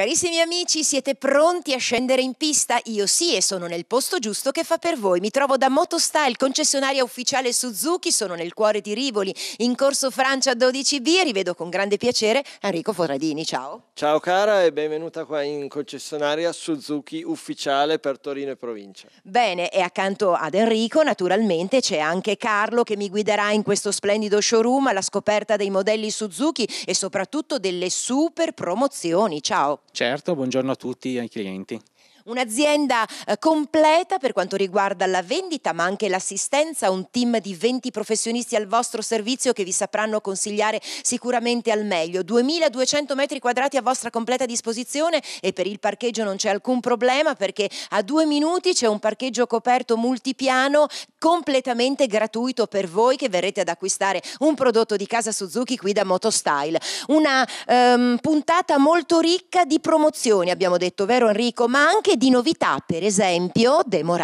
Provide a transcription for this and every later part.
Carissimi amici, siete pronti a scendere in pista? Io sì e sono nel posto giusto che fa per voi. Mi trovo da Motostyle, concessionaria ufficiale Suzuki, sono nel cuore di Rivoli, in Corso Francia 12B rivedo con grande piacere Enrico Forradini. Ciao. Ciao cara e benvenuta qua in concessionaria Suzuki ufficiale per Torino e provincia. Bene, e accanto ad Enrico naturalmente c'è anche Carlo che mi guiderà in questo splendido showroom alla scoperta dei modelli Suzuki e soprattutto delle super promozioni. Ciao. Certo, buongiorno a tutti i clienti. Un'azienda eh, completa per quanto riguarda la vendita, ma anche l'assistenza, un team di 20 professionisti al vostro servizio che vi sapranno consigliare sicuramente al meglio. 2200 metri quadrati a vostra completa disposizione e per il parcheggio non c'è alcun problema perché a due minuti c'è un parcheggio coperto multipiano completamente gratuito per voi che verrete ad acquistare un prodotto di casa Suzuki qui da Motostyle. Una ehm, puntata molto ricca di promozioni, abbiamo detto, vero Enrico, ma anche anche di novità, per esempio Demo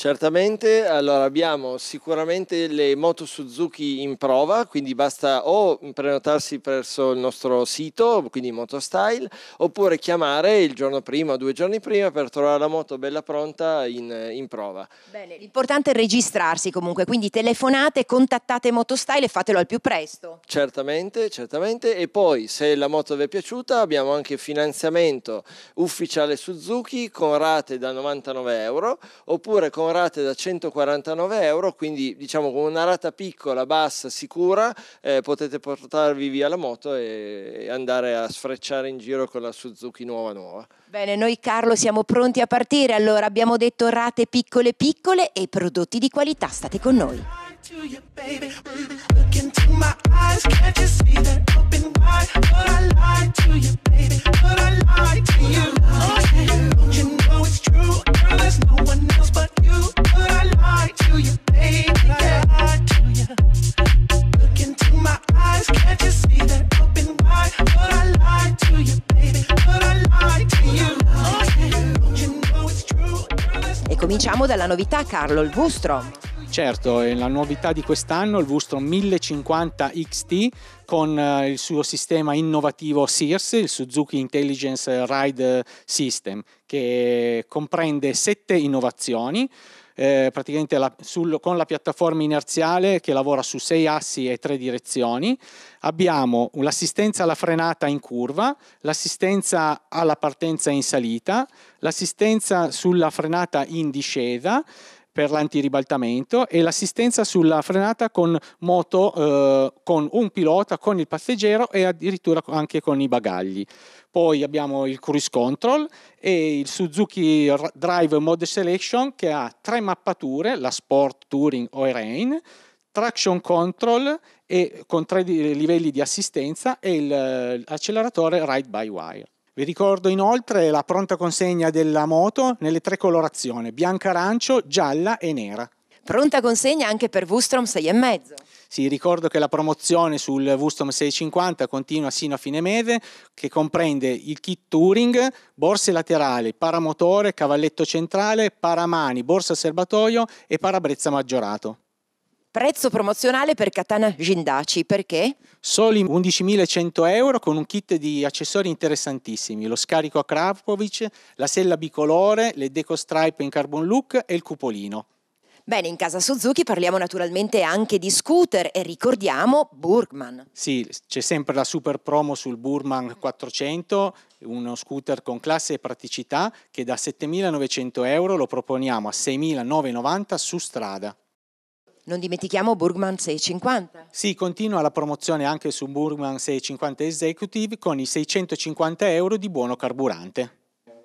Certamente, allora abbiamo sicuramente le moto Suzuki in prova, quindi basta o prenotarsi presso il nostro sito, quindi Motostyle, oppure chiamare il giorno prima o due giorni prima per trovare la moto bella pronta in, in prova. Bene, l'importante è registrarsi comunque, quindi telefonate, contattate Motostyle e fatelo al più presto. Certamente, certamente, e poi se la moto vi è piaciuta abbiamo anche finanziamento ufficiale Suzuki con rate da 99 euro, oppure con rate da 149 euro, quindi diciamo con una rata piccola, bassa, sicura, eh, potete portarvi via la moto e, e andare a sfrecciare in giro con la Suzuki nuova nuova. Bene, noi Carlo siamo pronti a partire, allora abbiamo detto rate piccole piccole e prodotti di qualità, state con noi. Cominciamo dalla novità, Carlo, il Vustrom. Certo, è la novità di quest'anno, il Vustrom 1050 XT, con eh, il suo sistema innovativo SIRS, il Suzuki Intelligence Ride System, che comprende sette innovazioni eh, praticamente la, sul, con la piattaforma inerziale che lavora su sei assi e tre direzioni. Abbiamo l'assistenza alla frenata in curva, l'assistenza alla partenza in salita, l'assistenza sulla frenata in discesa, per l'antiribaltamento e l'assistenza sulla frenata con moto, eh, con un pilota, con il passeggero e addirittura anche con i bagagli. Poi abbiamo il cruise control e il Suzuki Drive Mode Selection che ha tre mappature, la Sport, Touring o Rain, traction control e, con tre livelli di assistenza e l'acceleratore ride by wire. Vi ricordo inoltre la pronta consegna della moto nelle tre colorazioni, bianca, arancio, gialla e nera. Pronta consegna anche per Wustrom 6,5. Sì, ricordo che la promozione sul Wustrom 650 continua sino a fine mese, che comprende il kit Touring, borse laterali, paramotore, cavalletto centrale, paramani, borsa serbatoio e parabrezza maggiorato. Prezzo promozionale per katana Jindaci, perché? Soli 11.100 euro con un kit di accessori interessantissimi, lo scarico a Kravkovic, la sella bicolore, le deco stripe in carbon look e il cupolino. Bene, in casa Suzuki parliamo naturalmente anche di scooter e ricordiamo Burgman. Sì, c'è sempre la super promo sul Burgman 400, uno scooter con classe e praticità che da 7.900 euro lo proponiamo a 6.990 su strada. Non dimentichiamo Burgman 650. Sì, continua la promozione anche su Burgman 650 Executive con i 650 euro di buono carburante.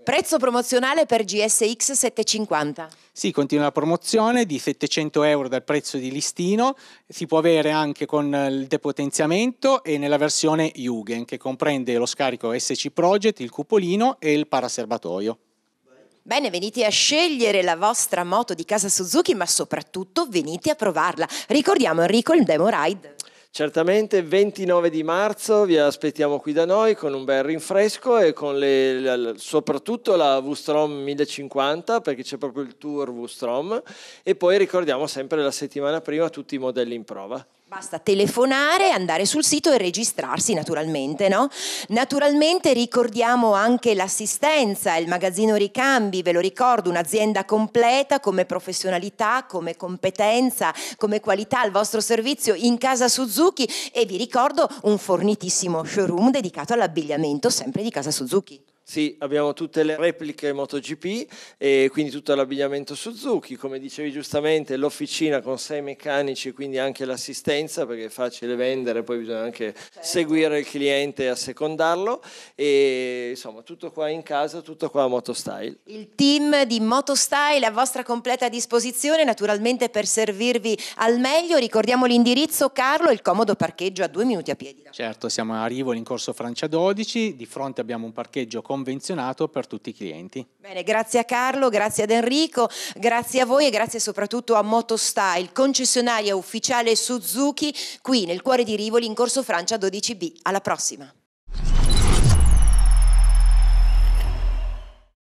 Prezzo promozionale per GSX 750. Sì, continua la promozione di 700 euro dal prezzo di listino, si può avere anche con il depotenziamento e nella versione Jugend, che comprende lo scarico SC Project, il cupolino e il paraserbatoio. Bene, venite a scegliere la vostra moto di casa Suzuki, ma soprattutto venite a provarla. Ricordiamo Enrico il demo ride. Certamente 29 di marzo vi aspettiamo qui da noi con un bel rinfresco e con le, la, soprattutto la V-Strom 1050 perché c'è proprio il tour V-Strom e poi ricordiamo sempre la settimana prima tutti i modelli in prova. Basta telefonare, andare sul sito e registrarsi naturalmente. No? Naturalmente ricordiamo anche l'assistenza, il magazzino Ricambi, ve lo ricordo, un'azienda completa come professionalità, come competenza, come qualità al vostro servizio in casa Suzuki e vi ricordo un fornitissimo showroom dedicato all'abbigliamento sempre di casa Suzuki. Sì, abbiamo tutte le repliche MotoGP e quindi tutto l'abbigliamento Suzuki, come dicevi giustamente, l'officina con sei meccanici, quindi anche l'assistenza perché è facile vendere, poi bisogna anche certo. seguire il cliente e assecondarlo e insomma tutto qua in casa, tutto qua a Motostyle. Il team di Motostyle a vostra completa disposizione, naturalmente per servirvi al meglio, ricordiamo l'indirizzo Carlo, e il comodo parcheggio a due minuti a piedi. Certo, siamo a Rivoli in corso Francia 12, di fronte abbiamo un parcheggio con convenzionato per tutti i clienti. Bene, grazie a Carlo, grazie ad Enrico, grazie a voi e grazie soprattutto a Motostyle, concessionaria ufficiale Suzuki, qui nel cuore di Rivoli in Corso Francia 12B. Alla prossima!